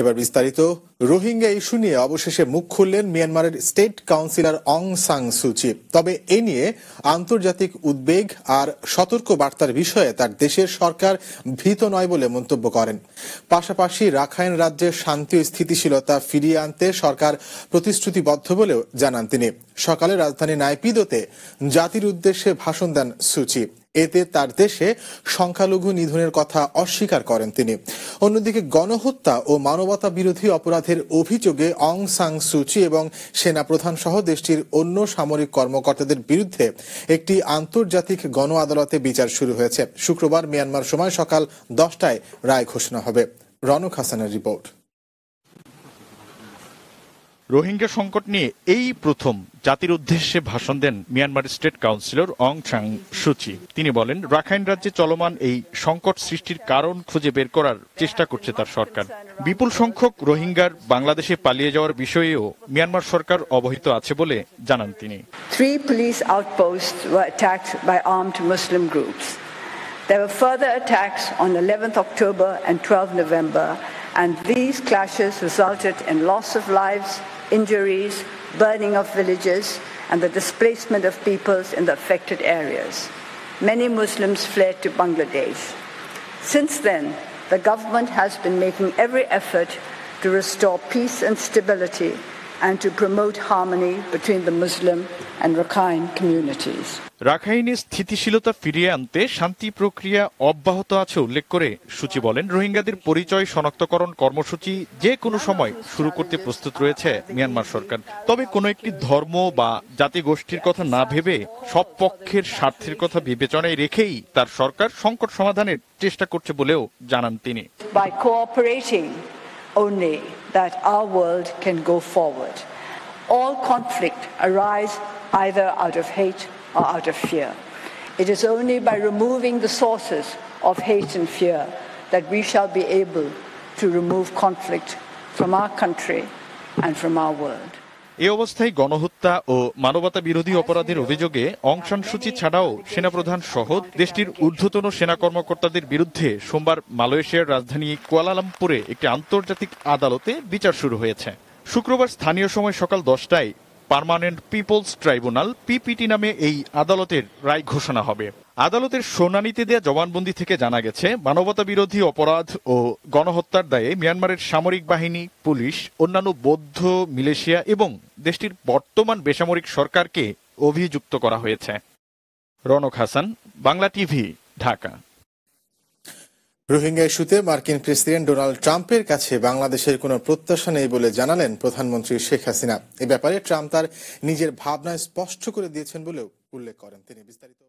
এবার বিস্তারিত রোহিঙ্গা ইস্যু নিয়ে অবশেষে মুখ খুললেন মিয়ানমারের স্টেট কাউন্সিলর অং সাং সুচি তবে এ নিয়ে আন্তর্জাতিক উদ্বেগ আর সতর্ক বার্তার বিষয়ে তার দেশের সরকার ভীত নয় বলে মন্তব্য করেন পাশাপাশি রাখাইন রাজ্যের শান্তি ও স্থিতিশীলতা ফিরিয়ে আনতে সরকার প্রতিশ্রুতিবদ্ধ বলেও জানান তিনি সকালে রাজধানী নাইপিদোতে জাতির উদ্দেশ্যে ভাষণ দেন সুচি এতে তার দেশে সংখ্যালঘু নিধনের কথা অস্বীকার করেন তিনি অন্যদিকে গণহত্যা ও মানবতা বিরোধী অপরাধের অভিযোগে অং সাং সুচি এবং সেনা প্রধান সহ দেশটির অন্য সামরিক কর্মকর্তাদের বিরুদ্ধে একটি আন্তর্জাতিক গণ আদালতে বিচার শুরু হয়েছে শুক্রবার মিয়ানমার সময় সকাল দশটায় রায় ঘোষণা হবে রনক হাসানের রিপোর্ট রোহিঙ্গা সংকট নিয়ে এই প্রথম জাতির উদ্দেশ্যে ভাষণ দেন Myanmar state councillor Aung San Suu Kyi তিনি বলেন রাখাইন রাজ্যে চলমান এই সংকট সৃষ্টির কারণ খুঁজে বের করার চেষ্টা করছে তার সরকার বিপুল সংখ্যক রোহিঙ্গার বাংলাদেশে পালিয়ে যাওয়ার বিষয়েও মিয়ানমার সরকার অবহিত আছে বলে জানান তিনি three police outpost by armed Muslim groups There were further attacks on 11th October and 12 November, and these clashes resulted in loss of lives, injuries, burning of villages, and the displacement of peoples in the affected areas. Many Muslims fled to Bangladesh. Since then, the government has been making every effort to restore peace and stability and to promote harmony between the Muslim and Rakhine communities. রাখাইনে স্থিতিশীলতা ফিরিয়ে আনতে শান্তি প্রক্রিয়া অব্যাহত আছে উল্লেখ করে সূচি বলেন রোহিঙ্গাদের পরিচয় শনাক্তকরণ কর্মসূচি যে কোনো সময় শুরু করতে প্রস্তুত রয়েছে মিয়ানমার সরকার তবে কোনো একটি ধর্ম বা জাতিগোষ্ঠীর কথা না ভেবে সব পক্ষের স্বার্থের কথা বিবেচনায় রেখেই তার সরকার সংকট সমাধানের চেষ্টা করছে বলেও জানান তিনি only that our world can go forward. All conflict arise either out of hate or out of fear. It is only by removing the sources of hate and fear that we shall be able to remove conflict from our country and from our world. এ অবস্থায় গণহত্যা ও মানবতা বিরোধী অপরাধের অভিযোগে অংশান সূচি ছাড়াও সেনাপ্রধান সহ দেশটির ঊর্ধ্বতন সেনা কর্মকর্তাদের বিরুদ্ধে সোমবার মালয়েশিয়ার রাজধানী কুয়ালালামপুরে একটি আন্তর্জাতিক আদালতে বিচার শুরু হয়েছে শুক্রবার স্থানীয় সময় সকাল দশটায় পার্মানেন্ট পিপলস ট্রাইব্যুনাল পিপিটি নামে এই আদালতের রায় ঘোষণা হবে আদালতের শুনানিতে দেয়া জবানবন্দি থেকে জানা গেছে মানবতা বিরোধী অপরাধ ও গণহত্যার দায়ে মিয়ানমারের সামরিক বাহিনী পুলিশ অন্যান্য বৌদ্ধ মিলেশিয়া এবং দেশটির বর্তমান বেসামরিক সরকারকে অভিযুক্ত করা হয়েছে রনক হাসান বাংলা টিভি ঢাকা রোহিঙ্গা ইস্যুতে মার্কিন প্রেসিডেন্ট ডোনাল্ড ট্রাম্পের কাছে বাংলাদেশের কোনো প্রত্যাশা নেই বলে জানালেন প্রধানমন্ত্রী শেখ হাসিনা এ ব্যাপারে ট্রাম্প তার নিজের ভাবনা স্পষ্ট করে দিয়েছেন বলেও উল্লেখ করেন তিনি বিস্তারিত